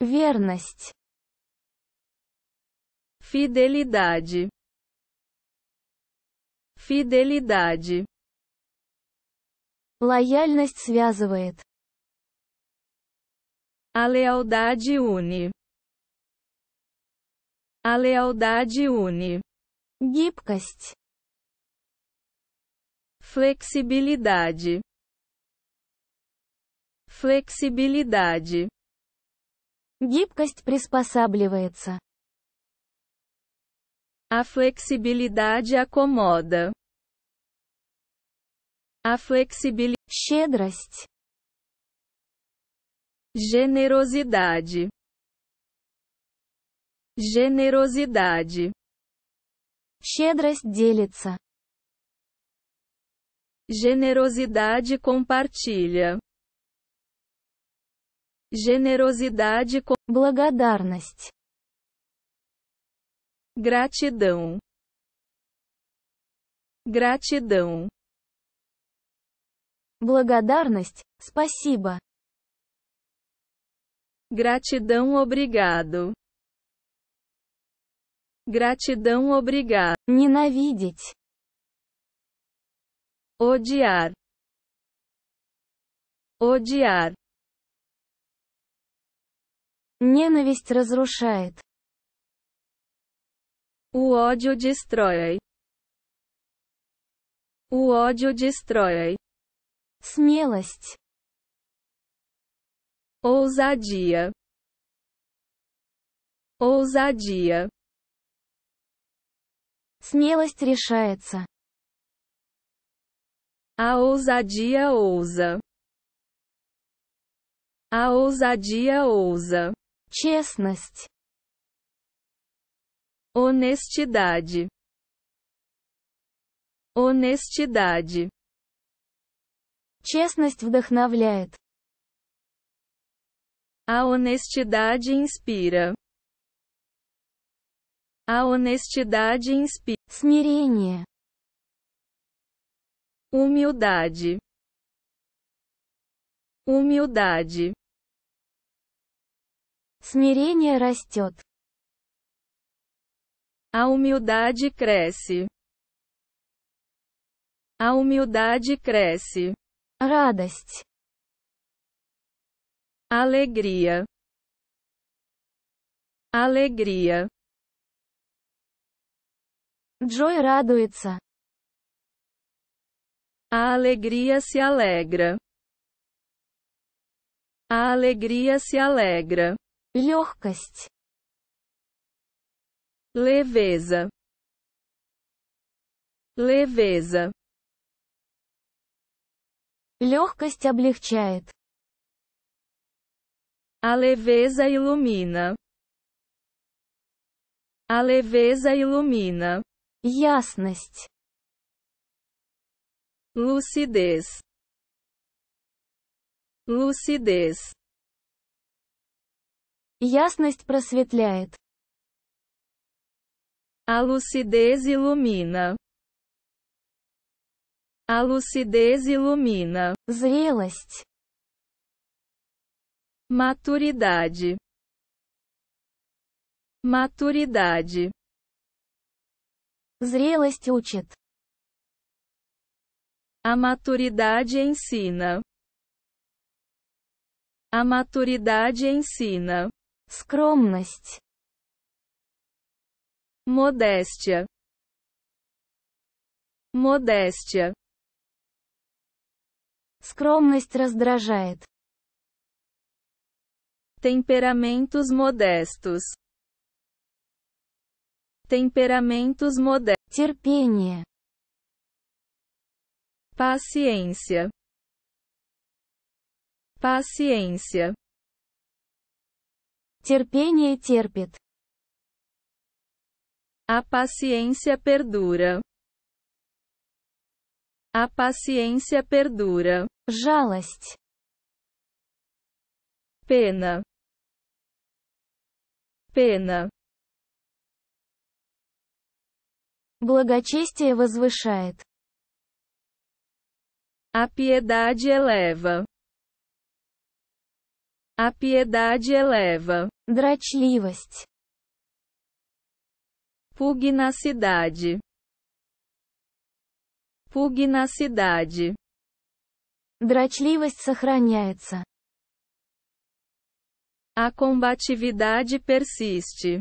Верность. Fidelidade. Fidelidade. Лояльность связывает. A lealdade une. A lealdade une. Гибкость. Flexibilidade. Flexibilidade. Гибкость приспосабливается. A flexibilidade acomoda. A flexibilidade. Щедрость. Generosidade. Generosidade. Щедрость делится. Generosidade compartilha. generosidade, благодарность, gratidão, gratidão, благодарность, спасибо, gratidão, obrigado, gratidão, obrigado, ненавидеть, odiar, odiar Ненависть разрушает. O ódio destrói. O ódio destrói. Смелость. Ousadia. Ousadia. Смелость решается. A ousadia ousa. A ousadia ousa. Честность. Honestidade. Honestidade. Честность вдохновляет. A honestidade inspira. A honestidade inspira. Смирение. Humildade. Humildade. Смирение растет. A humildade cresce. A humildade cresce. Радость. Alegria. Alegria. Джой радуется. A alegria se alegra. A alegria se alegra. легкость, leveza, leveza. Легкость облегчает. A leveza ilumina. A leveza ilumina. Ясность. Lucidez. Lucidez. Ясность просветляет. A lucidez ilumina. A lucidez ilumina. Зрелость. Maturidade. Maturidade. Зрелость учит. A maturidade ensina. A maturidade ensina. Скромность. Modéstia. Modéstia. Скромность раздражает. Temperamentos modestos. Temperamentos modestos. Терпение. Paciência. Paciência. Терпение терпит. A paciência perdura. A paciência perdura. Жалость. Pena. Pena. Благочестие возвышает. A piedade eleva. A piedade eleva. Дратливость. Pugnacidade. Pugnacidade. Дратливость сохраняется. A combatividade persiste.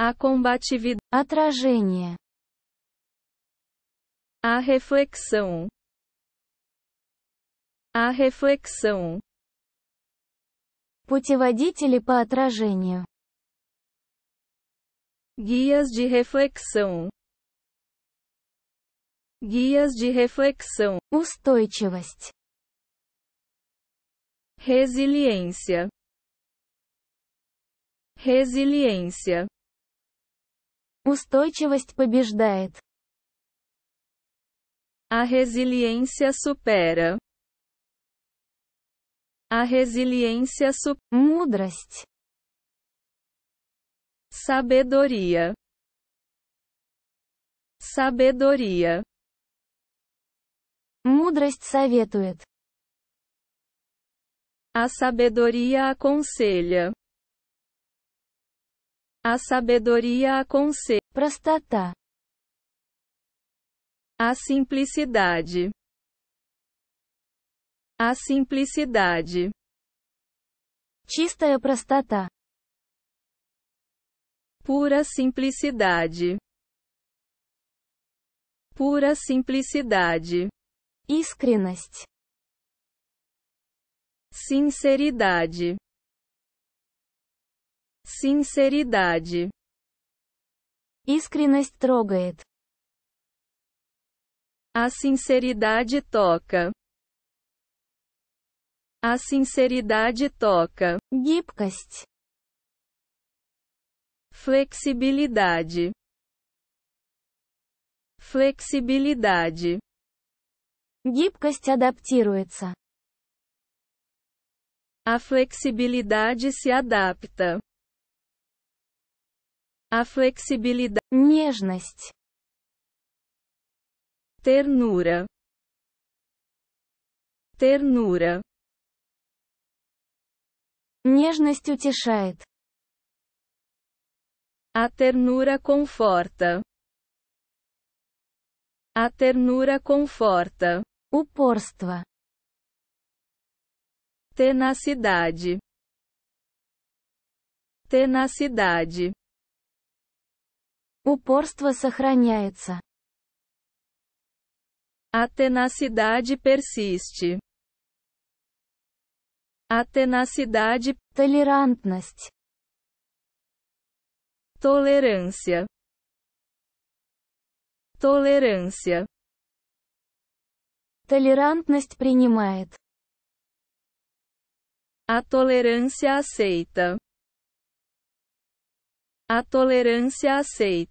A combatividade. Отражение. A reflexão. A reflexão. Путеводители по отражению. Guias de reflexão. Guias de reflexão. Устойчивость. Resiliência. Resiliência. Устойчивость побеждает. A resiliência supera. A resiliência sup... Мудрость. Sabedoria. Sabedoria. Мудрость советует. A sabedoria aconselha. A sabedoria aconselha. Prostata. A simplicidade a simplicidade. Чистая простота. Pura simplicidade. Pura simplicidade. Искренность. Sinceridade. Sinceridade. Искренность трогает. A sinceridade toca. A sinceridade toca. Гибкость. Flexibilidade. Flexibilidade. Гибкость адаптируется. A flexibilidade se adapta. A flexibilidade. Нежность. Ternura. Ternura. Нежность утешает. A ternura conforta. A ternura conforta. Упорство. Tenacidade. Tenacidade. Упорство сохраняется. A tenacidade persiste. A tenacidade, толерантность, tolerância, tolerância. Толерантность принимает. A tolerância aceita. A tolerância aceita.